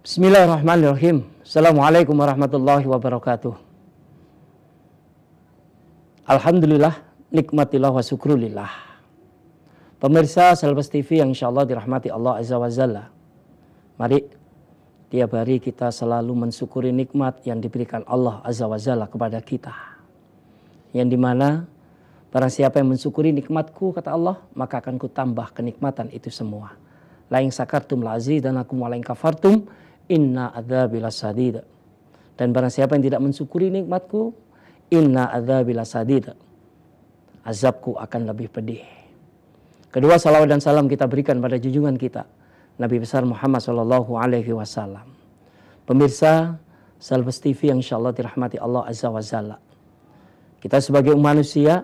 Bismillahirrahmanirrahim. Assalamualaikum warahmatullahi wabarakatuh. Alhamdulillah, nikmatillah wa syukrulillah. Pemirsa Selbes TV yang insya Allah dirahmati Allah Azza wa Jalla. Mari tiap hari kita selalu mensyukuri nikmat yang diberikan Allah Azza wa Jalla kepada kita. Yang dimana barang siapa yang mensyukuri nikmatku kata Allah maka akan kutambah kenikmatan itu semua. Lain sakartum lazi dan aku malain kafartum inna adzabil sadida. Dan barang siapa yang tidak mensyukuri nikmatku, inna adzabil sadida. Azabku akan lebih pedih. Kedua salawat dan salam kita berikan pada junjungan kita Nabi besar Muhammad Shallallahu Alaihi Wasallam. Pemirsa salvas TV yang insyaallah dirahmati Allah Azza wa Kita sebagai manusia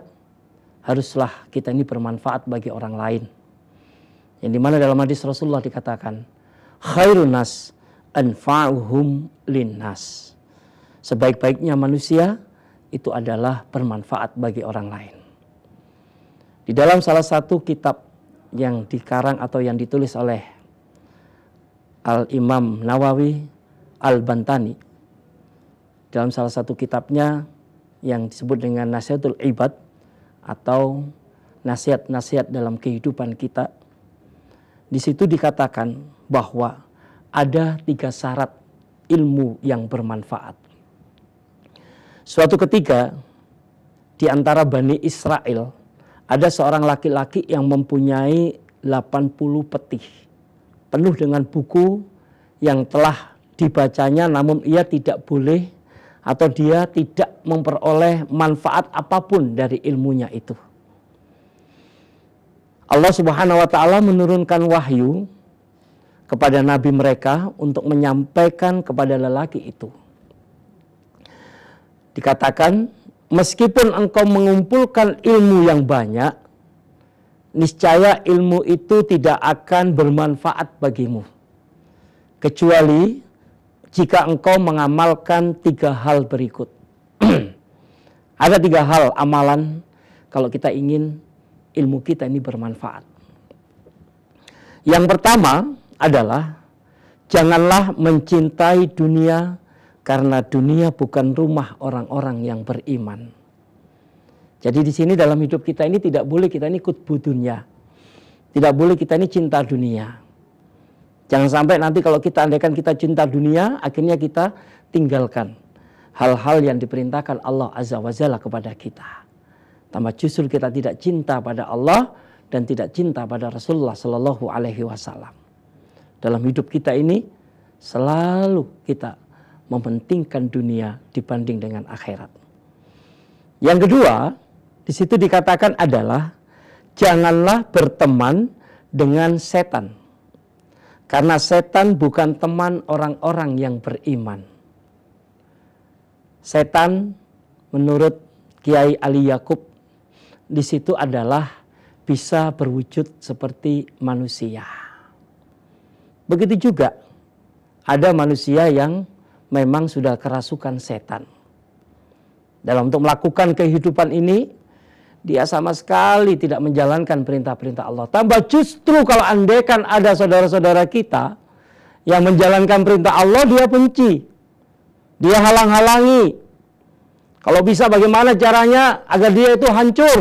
haruslah kita ini bermanfaat bagi orang lain. Yang dimana dalam hadis Rasulullah dikatakan, khairun nas anfa'uhum linnas. Sebaik-baiknya manusia itu adalah bermanfaat bagi orang lain. Di dalam salah satu kitab yang dikarang atau yang ditulis oleh Al-Imam Nawawi Al-Bantani dalam salah satu kitabnya yang disebut dengan Nasihatul Ibad atau nasihat-nasihat dalam kehidupan kita. Di situ dikatakan bahwa ada tiga syarat ilmu yang bermanfaat. Suatu ketika di antara Bani Israel ada seorang laki-laki yang mempunyai 80 peti penuh dengan buku yang telah dibacanya namun ia tidak boleh atau dia tidak memperoleh manfaat apapun dari ilmunya itu. Allah Subhanahu wa taala menurunkan wahyu kepada nabi mereka untuk menyampaikan kepada lelaki itu. Dikatakan, meskipun engkau mengumpulkan ilmu yang banyak, niscaya ilmu itu tidak akan bermanfaat bagimu. Kecuali jika engkau mengamalkan tiga hal berikut. Ada tiga hal amalan kalau kita ingin ilmu kita ini bermanfaat. Yang pertama, adalah janganlah mencintai dunia karena dunia bukan rumah orang-orang yang beriman. Jadi di sini dalam hidup kita ini tidak boleh kita ini ikut dunia. Tidak boleh kita ini cinta dunia. Jangan sampai nanti kalau kita andaikan kita cinta dunia, akhirnya kita tinggalkan hal-hal yang diperintahkan Allah Azza wa Jalla kepada kita. Tambah justru kita tidak cinta pada Allah dan tidak cinta pada Rasulullah sallallahu Alaihi Wasallam dalam hidup kita ini selalu kita mementingkan dunia dibanding dengan akhirat. Yang kedua, di situ dikatakan adalah janganlah berteman dengan setan. Karena setan bukan teman orang-orang yang beriman. Setan menurut Kiai Ali Yakub di situ adalah bisa berwujud seperti manusia. Begitu juga ada manusia yang memang sudah kerasukan setan. Dalam untuk melakukan kehidupan ini, dia sama sekali tidak menjalankan perintah-perintah Allah. Tambah justru kalau andekan ada saudara-saudara kita yang menjalankan perintah Allah, dia benci. Dia halang-halangi. Kalau bisa bagaimana caranya agar dia itu hancur.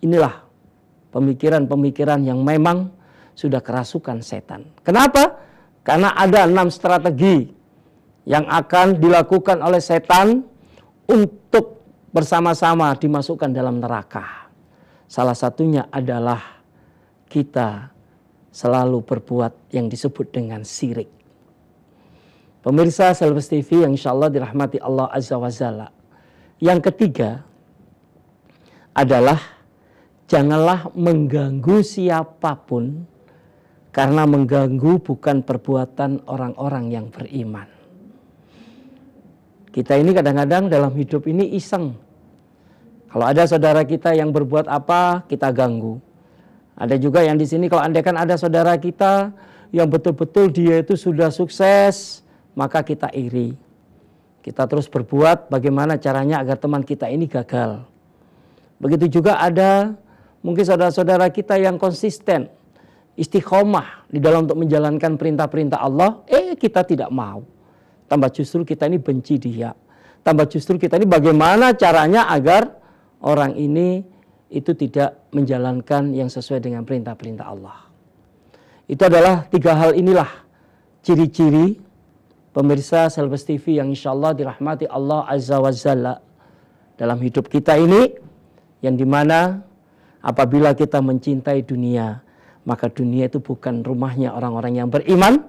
Inilah pemikiran-pemikiran yang memang sudah kerasukan setan. Kenapa? Karena ada enam strategi yang akan dilakukan oleh setan untuk bersama-sama dimasukkan dalam neraka. Salah satunya adalah kita selalu berbuat yang disebut dengan sirik. Pemirsa Selbes TV yang insya Allah dirahmati Allah Azza wa Zala. Yang ketiga adalah janganlah mengganggu siapapun karena mengganggu bukan perbuatan orang-orang yang beriman. Kita ini kadang-kadang dalam hidup ini iseng. Kalau ada saudara kita yang berbuat apa, kita ganggu. Ada juga yang di sini kalau andaikan ada saudara kita yang betul-betul dia itu sudah sukses, maka kita iri. Kita terus berbuat bagaimana caranya agar teman kita ini gagal. Begitu juga ada mungkin saudara-saudara kita yang konsisten istiqomah di dalam untuk menjalankan perintah-perintah Allah, eh kita tidak mau. Tambah justru kita ini benci dia. Tambah justru kita ini bagaimana caranya agar orang ini itu tidak menjalankan yang sesuai dengan perintah-perintah Allah. Itu adalah tiga hal inilah ciri-ciri pemirsa Selves TV yang insya Allah dirahmati Allah Azza wa Jalla dalam hidup kita ini yang dimana apabila kita mencintai dunia maka dunia itu bukan rumahnya orang-orang yang beriman.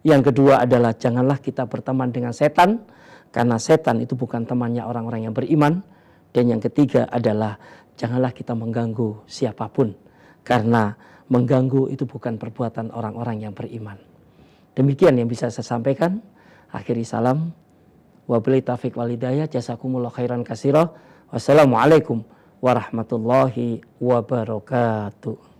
Yang kedua adalah janganlah kita berteman dengan setan karena setan itu bukan temannya orang-orang yang beriman. Dan yang ketiga adalah janganlah kita mengganggu siapapun karena mengganggu itu bukan perbuatan orang-orang yang beriman. Demikian yang bisa saya sampaikan. Akhiri salam. Wabillahi taufik walidayah. Jazakumullah khairan kasirah. Wassalamualaikum warahmatullahi wabarakatuh.